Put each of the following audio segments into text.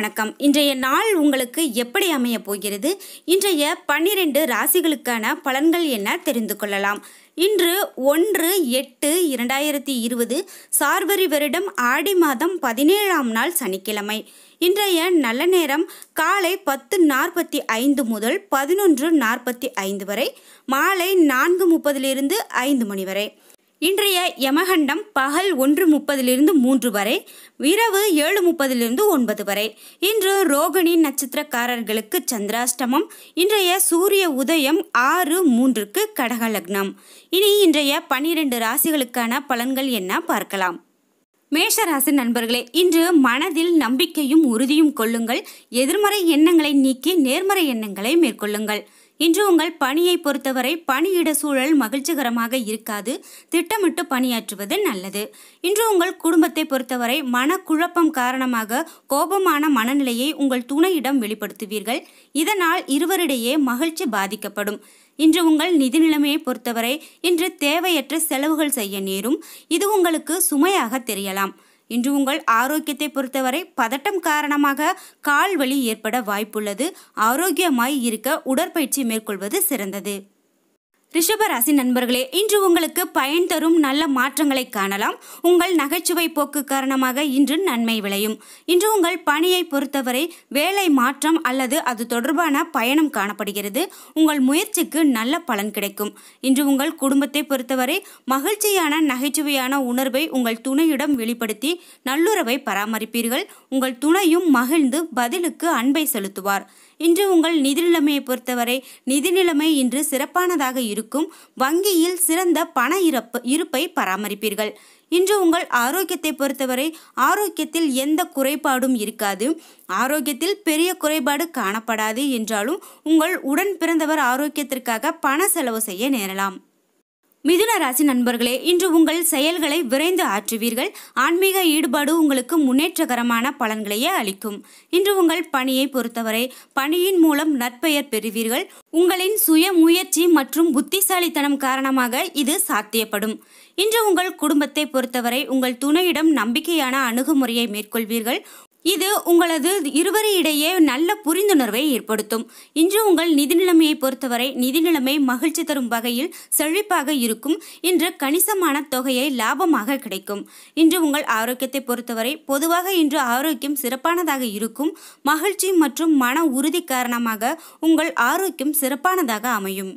வணக்கம் இன்றைய நாள் உங்களுக்கு எப்படி அமைய போகிறது இன்றைய பன்னிரண்டு ராசிகளுக்கான பலன்கள் என்ன தெரிந்து கொள்ளலாம் இன்று ஒன்று எட்டு இரண்டாயிரத்தி இருபது சார்வரி வருடம் ஆடி மாதம் பதினேழாம் நாள் சனிக்கிழமை இன்றைய நல்ல நேரம் காலை பத்து நாற்பத்தி ஐந்து முதல் பதினொன்று நாற்பத்தி ஐந்து வரை மாலை நான்கு முப்பதிலிருந்து ஐந்து மணி வரை இன்றைய யமகண்டம் பகல் ஒன்று முப்பதிலிருந்து மூன்று வரை இரவு ஏழு முப்பதிலிருந்து ஒன்பது வரை இன்று ரோகிணி நட்சத்திரக்காரர்களுக்கு சந்திராஷ்டமம் இன்றைய சூரிய உதயம் ஆறு மூன்றுக்கு கடகலக்னம் இனி இன்றைய பனிரெண்டு ராசிகளுக்கான பலன்கள் என்ன பார்க்கலாம் மேஷராசி நண்பர்களே இன்று மனதில் நம்பிக்கையும் உறுதியும் கொள்ளுங்கள் எதிர்மறை எண்ணங்களை நீக்கி நேர்மறை எண்ணங்களை மேற்கொள்ளுங்கள் இன்று உங்கள் பணியை பொறுத்தவரை பணியிட சூழல் மகிழ்ச்சிகரமாக இருக்காது திட்டமிட்டு பணியாற்றுவது நல்லது இன்று உங்கள் குடும்பத்தை பொறுத்தவரை மனக்குழப்பம் காரணமாக கோபமான மனநிலையை உங்கள் துணையிடம் வெளிப்படுத்துவீர்கள் இதனால் இருவரிடையே மகிழ்ச்சி பாதிக்கப்படும் இன்று உங்கள் நிதி நிலைமையை பொறுத்தவரை இன்று தேவையற்ற செலவுகள் செய்ய நேரும் இது உங்களுக்கு சுமையாக தெரியலாம் இன்று உங்கள் ஆரோக்கியத்தை பொறுத்தவரை பதட்டம் காரணமாக கால் வலி ஏற்பட வாய்ப்புள்ளது ஆரோக்கியமாய் இருக்க உடற்பயிற்சி மேற்கொள்வது சிறந்தது ரிஷபராசி நண்பர்களே இன்று உங்களுக்கு பயன் தரும் நல்ல மாற்றங்களை காணலாம் உங்கள் நகைச்சுவை போக்கு காரணமாக இன்று நன்மை விளையும் இன்று உங்கள் பணியை பொறுத்தவரை வேலை மாற்றம் அல்லது அது தொடர்பான பயணம் காணப்படுகிறது உங்கள் முயற்சிக்கு நல்ல பலன் கிடைக்கும் இன்று உங்கள் குடும்பத்தை பொறுத்தவரை மகிழ்ச்சியான நகைச்சுவையான உணர்வை உங்கள் துணையிடம் வெளிப்படுத்தி நல்லுறவை பராமரிப்பீர்கள் உங்கள் துணையும் மகிழ்ந்து பதிலுக்கு அன்பை செலுத்துவார் இன்று உங்கள் நிதி நிலைமையை பொறுத்தவரை நிதி நிலைமை இன்று சிறப்பானதாக இருக்கும் இருக்கும் வங்கியில் சிறந்த பண இறப்பு இருப்பை பராமரிப்பீர்கள் இன்று உங்கள் ஆரோக்கியத்தை பொறுத்தவரை ஆரோக்கியத்தில் எந்த குறைபாடும் இருக்காது ஆரோக்கியத்தில் பெரிய குறைபாடு காணப்படாது என்றாலும் உங்கள் உடன் பிறந்தவர் ஆரோக்கியத்திற்காக பண செலவு செய்ய நேரலாம் மிதுன ராசி நண்பர்களே இன்று உங்கள் செயல்களை விரைந்து ஆற்றுவீர்கள் ஆன்மீக ஈடுபாடு உங்களுக்கு முன்னேற்றகரமான பலன்களையே அளிக்கும் இன்று உங்கள் பணியை பொறுத்தவரை பணியின் மூலம் நற்பெயர் பெறுவீர்கள் உங்களின் சுய முயற்சி மற்றும் புத்திசாலித்தனம் காரணமாக இது சாத்தியப்படும் இன்று உங்கள் குடும்பத்தை பொறுத்தவரை உங்கள் துணையிடம் நம்பிக்கையான அணுகுமுறையை மேற்கொள்வீர்கள் இது உங்களது இருவரையிடையே நல்ல புரிந்துணர்வை ஏற்படுத்தும் இன்று உங்கள் நிதி நிலைமையை பொறுத்தவரை நிதி நிலைமை மகிழ்ச்சி தரும் வகையில் செழிப்பாக இருக்கும் இன்று கணிசமான தொகையை லாபமாக கிடைக்கும் இன்று உங்கள் ஆரோக்கியத்தை பொறுத்தவரை பொதுவாக இன்று ஆரோக்கியம் சிறப்பானதாக இருக்கும் மகிழ்ச்சி மற்றும் மன உறுதி காரணமாக உங்கள் ஆரோக்கியம் சிறப்பானதாக அமையும்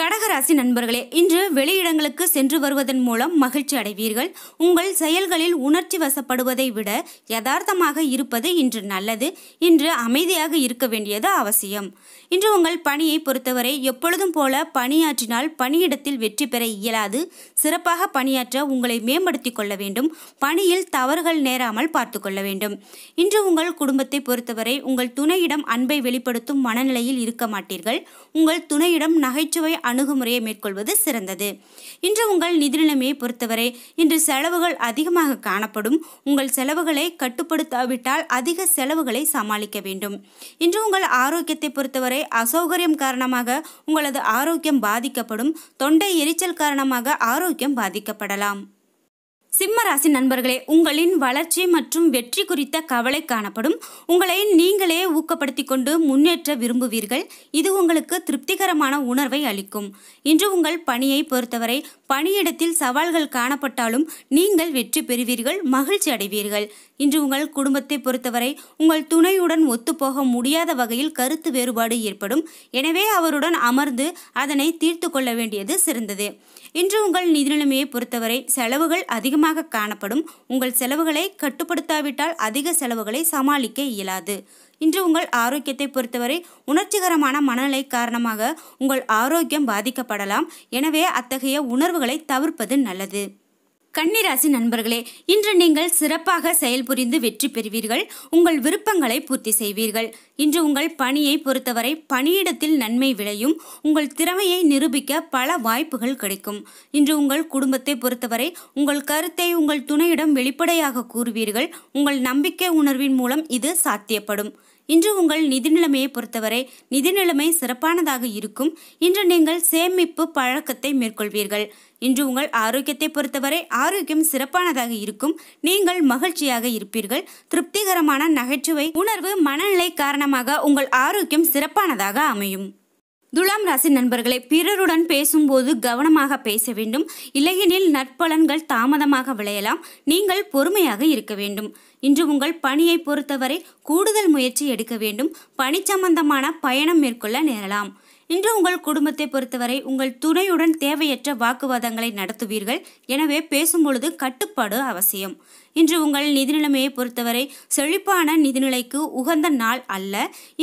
கடகராசி நண்பர்களே இன்று வெளியிடங்களுக்கு சென்று வருவதன் மூலம் மகிழ்ச்சி அடைவீர்கள் உங்கள் செயல்களில் உணர்ச்சி வசப்படுவதை விட யதார்த்தமாக இருப்பது இன்று நல்லது இன்று அமைதியாக இருக்க வேண்டியது அவசியம் இன்று உங்கள் பணியை பொறுத்தவரை எப்பொழுதும் போல பணியாற்றினால் பணியிடத்தில் வெற்றி பெற இயலாது சிறப்பாக பணியாற்ற உங்களை மேம்படுத்திக் கொள்ள வேண்டும் பணியில் தவறுகள் நேராமல் பார்த்து கொள்ள வேண்டும் இன்று உங்கள் குடும்பத்தை பொறுத்தவரை உங்கள் துணையிடம் அன்பை வெளிப்படுத்தும் மனநிலையில் இருக்க மாட்டீர்கள் உங்கள் துணையிடம் நகைச்சுவை அணுகுமுறையை மேற்கொள்வது சிறந்தது இன்று உங்கள் நிதி நிலைமையை பொறுத்தவரை இன்று செலவுகள் அதிகமாக காணப்படும் உங்கள் செலவுகளை கட்டுப்படுத்தாவிட்டால் அதிக செலவுகளை சமாளிக்க வேண்டும் இன்று உங்கள் ஆரோக்கியத்தை பொறுத்தவரை அசௌகரியம் காரணமாக உங்களது ஆரோக்கியம் பாதிக்கப்படும் தொண்டை எரிச்சல் காரணமாக ஆரோக்கியம் பாதிக்கப்படலாம் சிம்மராசி நண்பர்களே உங்களின் வளர்ச்சி மற்றும் வெற்றி குறித்த கவலை காணப்படும் உங்களை நீங்களே ஊக்கப்படுத்தி கொண்டு முன்னேற்ற விரும்புவீர்கள் இது உங்களுக்கு திருப்திகரமான உணர்வை அளிக்கும் இன்று உங்கள் பணியை பொறுத்தவரை பணியிடத்தில் சவால்கள் காணப்பட்டாலும் நீங்கள் வெற்றி பெறுவீர்கள் மகிழ்ச்சி அடைவீர்கள் இன்று உங்கள் குடும்பத்தை பொறுத்தவரை உங்கள் துணையுடன் ஒத்துப்போக முடியாத வகையில் கருத்து வேறுபாடு ஏற்படும் எனவே அவருடன் அமர்ந்து அதனை தீர்த்து கொள்ள வேண்டியது சிறந்தது இன்று உங்கள் நிதிநிலைமையை பொறுத்தவரை செலவுகள் அதிகமாக அதிகமாக காணப்படும் உங்கள் செலவுகளை கட்டுப்படுத்தாவிட்டால் அதிக செலவுகளை சமாளிக்க இயலாது இன்று உங்கள் ஆரோக்கியத்தை பொறுத்தவரை உணர்ச்சிகரமான மனநிலை காரணமாக உங்கள் ஆரோக்கியம் பாதிக்கப்படலாம் எனவே அத்தகைய உணர்வுகளை தவிர்ப்பது நல்லது கன்னிராசி நண்பர்களே இன்று நீங்கள் சிறப்பாக செயல்புரிந்து வெற்றி பெறுவீர்கள் உங்கள் விருப்பங்களை பூர்த்தி செய்வீர்கள் இன்று உங்கள் பணியை பொறுத்தவரை பணியிடத்தில் நன்மை விளையும் உங்கள் திறமையை நிரூபிக்க பல வாய்ப்புகள் கிடைக்கும் இன்று உங்கள் குடும்பத்தை பொறுத்தவரை உங்கள் கருத்தை உங்கள் துணையிடம் வெளிப்படையாக கூறுவீர்கள் உங்கள் நம்பிக்கை உணர்வின் மூலம் இது சாத்தியப்படும் இன்று உங்கள் நிதி நிலைமையை பொறுத்தவரை நிதி நிலைமை சிறப்பானதாக இருக்கும் இன்று நீங்கள் சேமிப்பு பழக்கத்தை மேற்கொள்வீர்கள் இன்று உங்கள் ஆரோக்கியத்தை பொறுத்தவரை ஆரோக்கியம் சிறப்பானதாக இருக்கும் நீங்கள் மகிழ்ச்சியாக இருப்பீர்கள் திருப்திகரமான நகைச்சுவை உணர்வு மனநிலை காரணமாக உங்கள் ஆரோக்கியம் சிறப்பானதாக அமையும் துலாம் ராசி நண்பர்களை பிறருடன் பேசும்போது கவனமாக பேச வேண்டும் இல்லையெனில் நற்பலன்கள் தாமதமாக விளையலாம் நீங்கள் பொறுமையாக இருக்க வேண்டும் இன்று உங்கள் பணியை பொறுத்தவரை கூடுதல் முயற்சி எடுக்க வேண்டும் பணி சம்பந்தமான பயணம் மேற்கொள்ள நேரலாம் இன்று உங்கள் குடும்பத்தை பொறுத்தவரை உங்கள் துணையுடன் தேவையற்ற வாக்குவாதங்களை நடத்துவீர்கள் எனவே பேசும்பொழுது கட்டுப்பாடு அவசியம் இன்று உங்கள் நிதிநிலைமையை பொறுத்தவரை செழிப்பான நிதிநிலைக்கு உகந்த நாள் அல்ல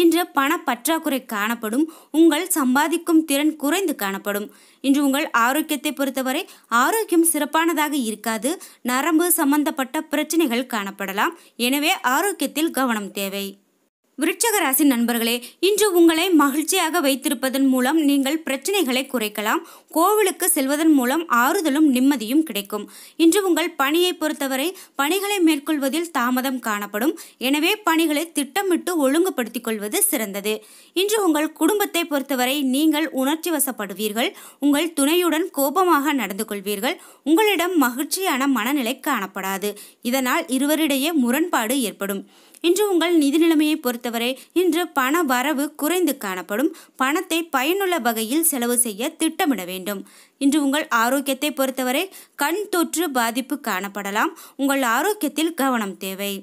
இன்று பண பற்றாக்குறை காணப்படும் உங்கள் சம்பாதிக்கும் திறன் குறைந்து காணப்படும் இன்று உங்கள் ஆரோக்கியத்தை பொறுத்தவரை ஆரோக்கியம் சிறப்பானதாக இருக்காது நரம்பு சம்பந்தப்பட்ட பிரச்சனைகள் காணப்படலாம் எனவே ஆரோக்கியத்தில் கவனம் தேவை விருட்சகராசி நண்பர்களே இன்று உங்களை மகிழ்ச்சியாக வைத்திருப்பதன் மூலம் நீங்கள் பிரச்சனைகளை குறைக்கலாம் கோவிலுக்கு செல்வதன் மூலம் ஆறுதலும் நிம்மதியும் கிடைக்கும் இன்று உங்கள் பணியை பொறுத்தவரை பணிகளை மேற்கொள்வதில் தாமதம் காணப்படும் எனவே பணிகளை திட்டமிட்டு ஒழுங்குபடுத்திக் கொள்வது சிறந்தது இன்று உங்கள் குடும்பத்தை பொறுத்தவரை நீங்கள் உணர்ச்சி வசப்படுவீர்கள் உங்கள் துணையுடன் கோபமாக நடந்து கொள்வீர்கள் உங்களிடம் மகிழ்ச்சியான மனநிலை காணப்படாது இதனால் இருவரிடையே முரண்பாடு ஏற்படும் இன்று உங்கள் நிதி நிலைமையை பொறுத்தவரை இன்று பண வரவு குறைந்து காணப்படும் பணத்தை பயனுள்ள வகையில் செலவு செய்ய திட்டமிட வேண்டும் வேண்டும் இன்று உங்கள் ஆரோக்கியத்தை பொறுத்தவரை கண் தொற்று பாதிப்பு காணப்படலாம் உங்கள் ஆரோக்கியத்தில் கவனம் தேவை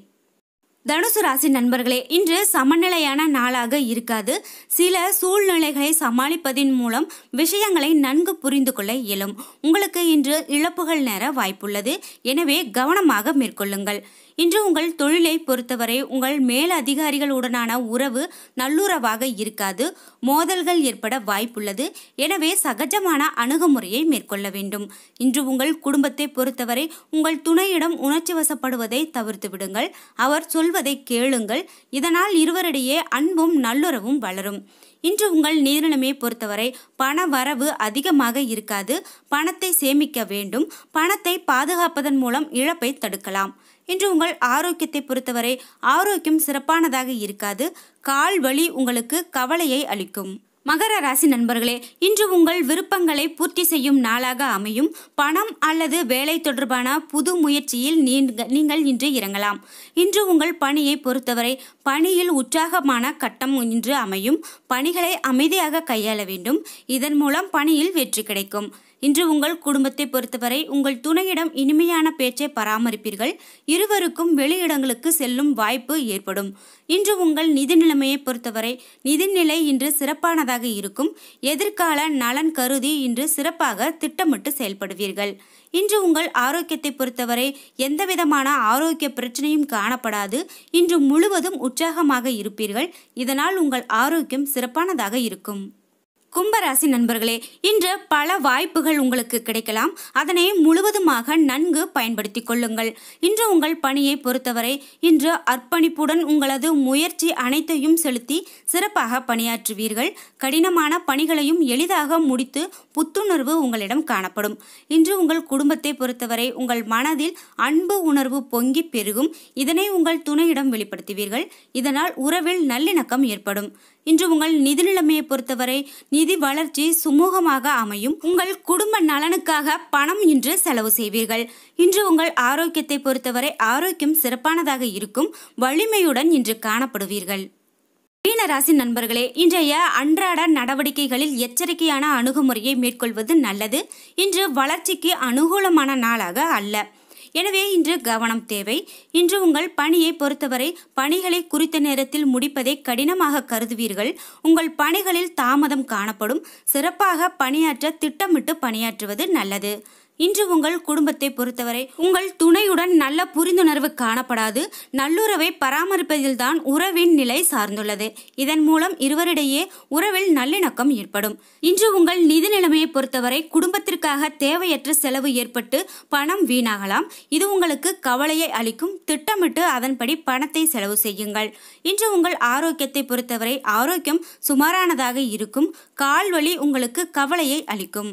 தனுசு ராசி நண்பர்களே இன்று சமநிலையான நாளாக இருக்காது சில சூழ்நிலைகளை சமாளிப்பதின் மூலம் விஷயங்களை நன்கு புரிந்து கொள்ள இயலும் உங்களுக்கு இன்று இழப்புகள் நேர வாய்ப்புள்ளது எனவே கவனமாக மேற்கொள்ளுங்கள் இன்று உங்கள் தொழிலை பொறுத்தவரை உங்கள் மேல் அதிகாரிகளுடனான உறவு நல்லுறவாக இருக்காது மோதல்கள் ஏற்பட வாய்ப்புள்ளது எனவே சகஜமான அணுகுமுறையை மேற்கொள்ள வேண்டும் இன்று உங்கள் குடும்பத்தை பொறுத்தவரை உங்கள் துணையிடம் உணர்ச்சி வசப்படுவதை தவிர்த்து விடுங்கள் அவர் சொல்வதை கேளுங்கள் இதனால் இருவரிடையே அன்பும் நல்லுறவும் வளரும் இன்று உங்கள் நிதிநிலைமையை பொறுத்தவரை பண வரவு அதிகமாக இருக்காது பணத்தை சேமிக்க வேண்டும் பணத்தை பாதுகாப்பதன் மூலம் இழப்பை தடுக்கலாம் இன்று உங்கள் ஆரோக்கியத்தை பொறுத்தவரை ஆரோக்கியம் சிறப்பானதாக இருக்காது கால் வலி உங்களுக்கு கவலையை அளிக்கும் மகர ராசி நண்பர்களே இன்று உங்கள் விருப்பங்களை பூர்த்தி செய்யும் நாளாக அமையும் பணம் அல்லது வேலை தொடர்பான புது முயற்சியில் நீங்கள் இன்று இறங்கலாம் இன்று உங்கள் பணியை பொறுத்தவரை பணியில் உற்சாகமான கட்டம் இன்று அமையும் பணிகளை அமைதியாக கையாள வேண்டும் இதன் மூலம் பணியில் வெற்றி கிடைக்கும் இன்று உங்கள் குடும்பத்தை பொறுத்தவரை உங்கள் துணையிடம் இனிமையான பேச்சை பராமரிப்பீர்கள் இருவருக்கும் வெளியிடங்களுக்கு செல்லும் வாய்ப்பு ஏற்படும் இன்று உங்கள் நிதி நிலைமையை பொறுத்தவரை நிதிநிலை இன்று சிறப்பானதாக இருக்கும் எதிர்கால நலன் கருதி இன்று சிறப்பாக திட்டமிட்டு செயல்படுவீர்கள் இன்று உங்கள் ஆரோக்கியத்தை பொறுத்தவரை எந்தவிதமான ஆரோக்கிய பிரச்சனையும் காணப்படாது இன்று முழுவதும் உற்சாகமாக இருப்பீர்கள் இதனால் உங்கள் ஆரோக்கியம் சிறப்பானதாக இருக்கும் கும்பராசி நண்பர்களே இன்று பல வாய்ப்புகள் உங்களுக்கு கிடைக்கலாம் அதனை முழுவதுமாக நன்கு பயன்படுத்தி கொள்ளுங்கள் இன்று உங்கள் பணியை பொறுத்தவரை இன்று அர்ப்பணிப்புடன் உங்களது முயற்சி அனைத்தையும் செலுத்தி சிறப்பாக பணியாற்றுவீர்கள் கடினமான பணிகளையும் எளிதாக முடித்து புத்துணர்வு உங்களிடம் காணப்படும் இன்று உங்கள் குடும்பத்தை பொறுத்தவரை உங்கள் மனதில் அன்பு உணர்வு பொங்கி பெருகும் இதனை உங்கள் துணையிடம் வெளிப்படுத்துவீர்கள் இதனால் உறவில் நல்லிணக்கம் ஏற்படும் இன்று உங்கள் நிதி நிலைமையை பொறுத்தவரை நிதி வளர்ச்சி சுமூகமாக அமையும் உங்கள் குடும்ப நலனுக்காக பணம் இன்று செலவு செய்வீர்கள் இன்று உங்கள் ஆரோக்கியத்தை பொறுத்தவரை ஆரோக்கியம் சிறப்பானதாக இருக்கும் வலிமையுடன் இன்று காணப்படுவீர்கள் மீனராசி நண்பர்களே இன்றைய அன்றாட நடவடிக்கைகளில் எச்சரிக்கையான அணுகுமுறையை மேற்கொள்வது நல்லது இன்று வளர்ச்சிக்கு அனுகூலமான நாளாக அல்ல எனவே இன்று கவனம் தேவை இன்று உங்கள் பணியை பொறுத்தவரை பணிகளை குறித்த நேரத்தில் முடிப்பதை கடினமாக கருதுவீர்கள் உங்கள் பணிகளில் தாமதம் காணப்படும் சிறப்பாக பணியாற்ற திட்டமிட்டு பணியாற்றுவது நல்லது இன்று உங்கள் குடும்பத்தை பொறுத்தவரை உங்கள் துணையுடன் நல்ல புரிந்துணர்வு காணப்படாது நல்லுறவை பராமரிப்பதில்தான் உறவின் நிலை சார்ந்துள்ளது இதன் மூலம் இருவரிடையே உறவில் நல்லிணக்கம் ஏற்படும் இன்று உங்கள் நிதி நிலைமையை பொறுத்தவரை குடும்பத்திற்காக தேவையற்ற செலவு ஏற்பட்டு பணம் வீணாகலாம் இது உங்களுக்கு கவலையை அளிக்கும் திட்டமிட்டு அதன்படி பணத்தை செலவு செய்யுங்கள் இன்று உங்கள் ஆரோக்கியத்தை பொறுத்தவரை ஆரோக்கியம் சுமாரானதாக இருக்கும் கால்வழி உங்களுக்கு கவலையை அளிக்கும்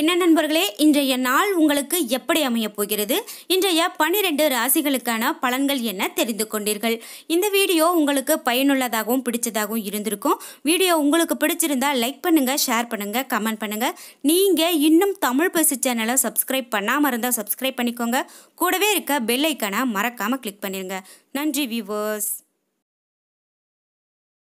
என்ன நண்பர்களே இன்றைய நாள் உங்களுக்கு எப்படி அமையப் போகிறது இன்றைய பன்னிரெண்டு ராசிகளுக்கான பலன்கள் என்ன தெரிந்து கொண்டீர்கள் இந்த வீடியோ உங்களுக்கு பயனுள்ளதாகவும் பிடிச்சதாகவும் இருந்திருக்கும் வீடியோ உங்களுக்கு பிடிச்சிருந்தால் லைக் பண்ணுங்கள் ஷேர் பண்ணுங்கள் கமெண்ட் பண்ணுங்கள் நீங்கள் இன்னும் தமிழ் பேசு சேனலை சப்ஸ்கிரைப் பண்ணாமல் இருந்தால் சப்ஸ்கிரைப் பண்ணிக்கோங்க கூடவே இருக்க பெல் ஐக்கானை மறக்காமல் கிளிக் பண்ணிடுங்க நன்றி வியூவர்ஸ்